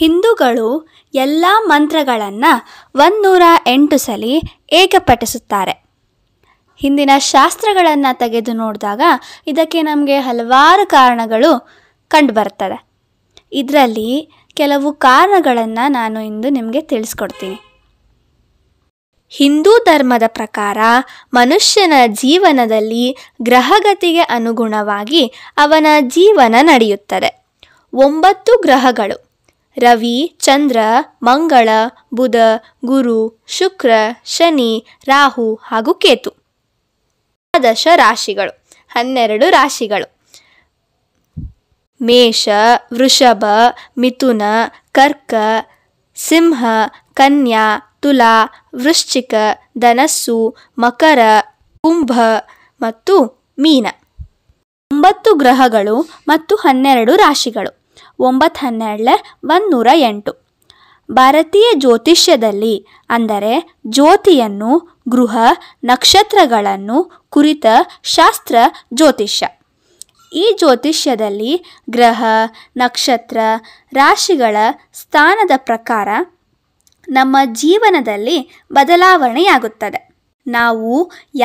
ಹಿಂದೂಗಳು ಎಲ್ಲ ಮಂತ್ರಗಳನ್ನು ಒಂದೂರ ಎಂಟು ಸಲ ಏಕಪಠಿಸುತ್ತಾರೆ ಹಿಂದಿನ ಶಾಸ್ತ್ರಗಳನ್ನು ತೆಗೆದು ನೋಡಿದಾಗ ಇದಕ್ಕೆ ನಮಗೆ ಹಲವಾರು ಕಾರಣಗಳು ಕಂಡುಬರ್ತದೆ ಇದರಲ್ಲಿ ಕೆಲವು ಕಾರಣಗಳನ್ನು ನಾನು ಇಂದು ನಿಮಗೆ ತಿಳಿಸ್ಕೊಡ್ತೀನಿ ಹಿಂದೂ ಧರ್ಮದ ಪ್ರಕಾರ ಮನುಷ್ಯನ ಜೀವನದಲ್ಲಿ ಗ್ರಹಗತಿಗೆ ಅನುಗುಣವಾಗಿ ಅವನ ಜೀವನ ನಡೆಯುತ್ತದೆ ಒಂಬತ್ತು ಗ್ರಹಗಳು ರವಿ ಚಂದ್ರ ಮಂಗಳ ಬುಧ ಗುರು ಶುಕ್ರ ಶನಿ ರಾಹು ಹಾಗೂ ಕೇತು ದಶ ರಾಶಿಗಳು ಹನ್ನೆರಡು ರಾಶಿಗಳು ಮೇಷ ವೃಷಭ ಮಿಥುನ ಕರ್ಕ ಸಿಂಹ ಕನ್ಯಾ ತುಲಾ ವೃಶ್ಚಿಕ ಧನಸ್ಸು ಮಕರ ಕುಂಭ ಮತ್ತು ಮೀನ ಒಂಬತ್ತು ಗ್ರಹಗಳು ಮತ್ತು ಹನ್ನೆರಡು ರಾಶಿಗಳು ಒಂಬತ್ತು ಹನ್ನೆರಡು ಒಂದು ಎಂಟು ಭಾರತೀಯ ಜ್ಯೋತಿಷ್ಯದಲ್ಲಿ ಅಂದರೆ ಜ್ಯೋತಿಯನ್ನು ಗೃಹ ನಕ್ಷತ್ರಗಳನ್ನು ಕುರಿತ ಶಾಸ್ತ್ರ ಜ್ಯೋತಿಷ್ಯ ಈ ಜ್ಯೋತಿಷ್ಯದಲ್ಲಿ ಗ್ರಹ ನಕ್ಷತ್ರ ರಾಶಿಗಳ ಸ್ಥಾನದ ಪ್ರಕಾರ ನಮ್ಮ ಜೀವನದಲ್ಲಿ ಬದಲಾವಣೆಯಾಗುತ್ತದೆ ನಾವು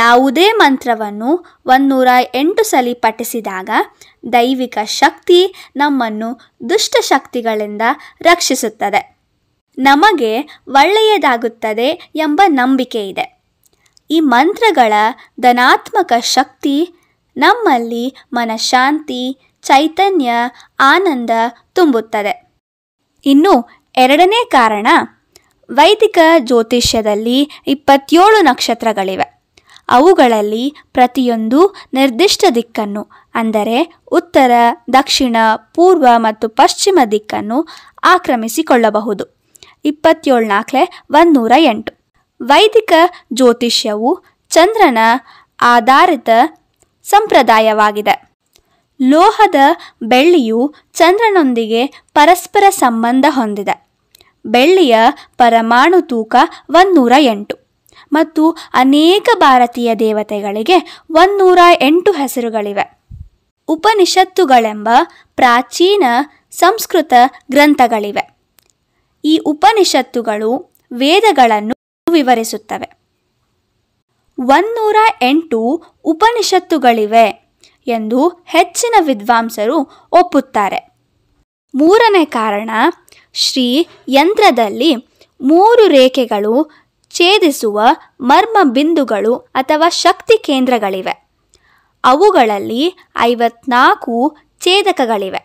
ಯಾವುದೇ ಮಂತ್ರವನ್ನು ಒಂದೂರ ಎಂಟು ಸಲ ಪಠಿಸಿದಾಗ ದೈವಿಕ ಶಕ್ತಿ ನಮ್ಮನ್ನು ದುಷ್ಟ ಶಕ್ತಿಗಳಿಂದ ರಕ್ಷಿಸುತ್ತದೆ ನಮಗೆ ಒಳ್ಳೆಯದಾಗುತ್ತದೆ ಎಂಬ ನಂಬಿಕೆ ಇದೆ ಈ ಮಂತ್ರಗಳ ಧನಾತ್ಮಕ ಶಕ್ತಿ ನಮ್ಮಲ್ಲಿ ಮನಃಶಾಂತಿ ಚೈತನ್ಯ ಆನಂದ ತುಂಬುತ್ತದೆ ಇನ್ನು ಎರಡನೇ ಕಾರಣ ವೈದಿಕ ಜ್ಯೋತಿಷ್ಯದಲ್ಲಿ ಇಪ್ಪತ್ತೇಳು ನಕ್ಷತ್ರಗಳಿವೆ ಅವುಗಳಲ್ಲಿ ಪ್ರತಿಯೊಂದು ನಿರ್ದಿಷ್ಟ ದಿಕ್ಕನ್ನು ಅಂದರೆ ಉತ್ತರ ದಕ್ಷಿಣ ಪೂರ್ವ ಮತ್ತು ಪಶ್ಚಿಮ ದಿಕ್ಕನ್ನು ಆಕ್ರಮಿಸಿಕೊಳ್ಳಬಹುದು ಇಪ್ಪತ್ತೇಳು ನಾಲ್ಕೆ ಒಂದೂರ ಎಂಟು ವೈದಿಕ ಜ್ಯೋತಿಷ್ಯವು ಚಂದ್ರನ ಆಧಾರಿತ ಸಂಪ್ರದಾಯವಾಗಿದೆ ಲೋಹದ ಬೆಳ್ಳಿಯು ಚಂದ್ರನೊಂದಿಗೆ ಪರಸ್ಪರ ಸಂಬಂಧ ಹೊಂದಿದೆ ಬೆಳ್ಳಿಯ ಪರಮಾಣು ತೂಕ ಒಂದೂರ ಎಂಟು ಮತ್ತು ಅನೇಕ ಭಾರತೀಯ ದೇವತೆಗಳಿಗೆ ಒಂದೂರ ಎಂಟು ಹೆಸರುಗಳಿವೆ ಉಪನಿಷತ್ತುಗಳೆಂಬ ಪ್ರಾಚೀನ ಸಂಸ್ಕೃತ ಗ್ರಂಥಗಳಿವೆ ಈ ಉಪನಿಷತ್ತುಗಳು ವೇದಗಳನ್ನು ವಿವರಿಸುತ್ತವೆ ಒಂದೂರ ಎಂಟು ಉಪನಿಷತ್ತುಗಳಿವೆ ಎಂದು ಹೆಚ್ಚಿನ ವಿದ್ವಾಂಸರು ಒಪ್ಪುತ್ತಾರೆ ಮೂರನೇ ಕಾರಣ ಶ್ರೀ ಯಂತ್ರದಲ್ಲಿ ಮೂರು ರೇಖೆಗಳು ಛೇದಿಸುವ ಮರ್ಮ ಬಿಂದುಗಳು ಅಥವಾ ಶಕ್ತಿ ಕೇಂದ್ರಗಳಿವೆ ಅವುಗಳಲ್ಲಿ ಐವತ್ನಾಲ್ಕು ಛೇದಕಗಳಿವೆ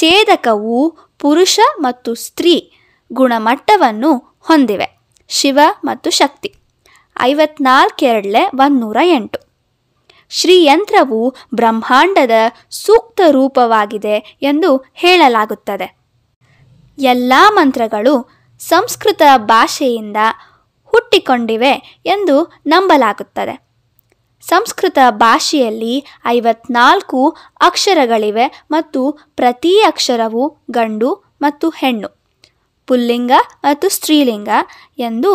ಛೇದಕವು ಪುರುಷ ಮತ್ತು ಸ್ತ್ರೀ ಗುಣಮಟ್ಟವನ್ನು ಹೊಂದಿವೆ ಶಿವ ಮತ್ತು ಶಕ್ತಿ ಐವತ್ನಾಲ್ಕೆರಡಲೆ ನೂರ ಎಂಟು ಶ್ರೀಯಂತ್ರವು ಬ್ರಹ್ಮಾಂಡದ ಸೂಕ್ತ ರೂಪವಾಗಿದೆ ಎಂದು ಹೇಳಲಾಗುತ್ತದೆ ಎಲ್ಲ ಮಂತ್ರಗಳು ಸಂಸ್ಕೃತ ಭಾಷೆಯಿಂದ ಹುಟ್ಟಿಕೊಂಡಿವೆ ಎಂದು ನಂಬಲಾಗುತ್ತದೆ ಸಂಸ್ಕೃತ ಭಾಷೆಯಲ್ಲಿ ಐವತ್ನಾಲ್ಕು ಅಕ್ಷರಗಳಿವೆ ಮತ್ತು ಪ್ರತಿ ಅಕ್ಷರವು ಗಂಡು ಮತ್ತು ಹೆಣ್ಣು ಪುಲ್ಲಿಂಗ ಮತ್ತು ಸ್ತ್ರೀಲಿಂಗ ಎಂದು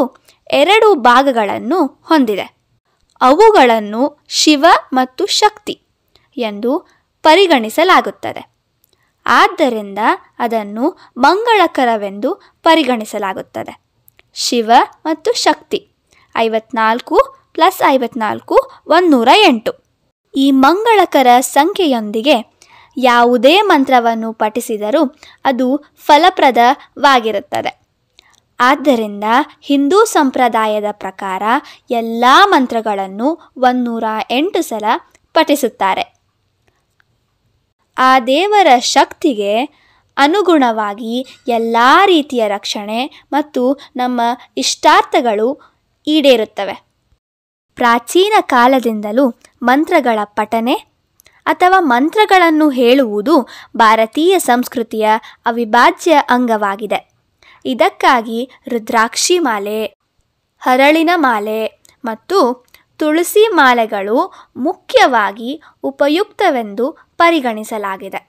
ಎರಡು ಭಾಗಗಳನ್ನು ಹೊಂದಿದೆ ಅವುಗಳನ್ನು ಶಿವ ಮತ್ತು ಶಕ್ತಿ ಎಂದು ಪರಿಗಣಿಸಲಾಗುತ್ತದೆ ಆದ್ದರಿಂದ ಅದನ್ನು ಮಂಗಳಕರವೆಂದು ಪರಿಗಣಿಸಲಾಗುತ್ತದೆ ಶಿವ ಮತ್ತು ಶಕ್ತಿ ಐವತ್ನಾಲ್ಕು ಪ್ಲಸ್ ಐವತ್ನಾಲ್ಕು ಒಂದೂರ ಎಂಟು ಈ ಮಂಗಳಕರ ಸಂಖ್ಯೆಯೊಂದಿಗೆ ಯಾವುದೇ ಮಂತ್ರವನ್ನು ಪಠಿಸಿದರೂ ಅದು ಫಲಪ್ರದವಾಗಿರುತ್ತದೆ ಆದ್ದರಿಂದ ಹಿಂದೂ ಸಂಪ್ರದಾಯದ ಪ್ರಕಾರ ಎಲ್ಲ ಮಂತ್ರಗಳನ್ನು ಒನ್ನೂರ ಎಂಟು ಸಲ ಪಠಿಸುತ್ತಾರೆ ಆ ದೇವರ ಶಕ್ತಿಗೆ ಅನುಗುಣವಾಗಿ ಎಲ್ಲ ರೀತಿಯ ರಕ್ಷಣೆ ಮತ್ತು ನಮ್ಮ ಇಷ್ಟಾರ್ಥಗಳು ಈಡೇರುತ್ತವೆ ಪ್ರಾಚೀನ ಕಾಲದಿಂದಲೂ ಮಂತ್ರಗಳ ಪಠನೆ ಅಥವಾ ಮಂತ್ರಗಳನ್ನು ಹೇಳುವುದು ಭಾರತೀಯ ಸಂಸ್ಕೃತಿಯ ಅವಿಭಾಜ್ಯ ಅಂಗವಾಗಿದೆ ಇದಕ್ಕಾಗಿ ರುದ್ರಾಕ್ಷಿ ಮಾಲೆ ಹರಳಿನ ಮಾಲೆ ಮತ್ತು ತುಳಸಿ ಮಾಲೆಗಳು ಮುಖ್ಯವಾಗಿ ಉಪಯುಕ್ತವೆಂದು ಪರಿಗಣಿಸಲಾಗಿದೆ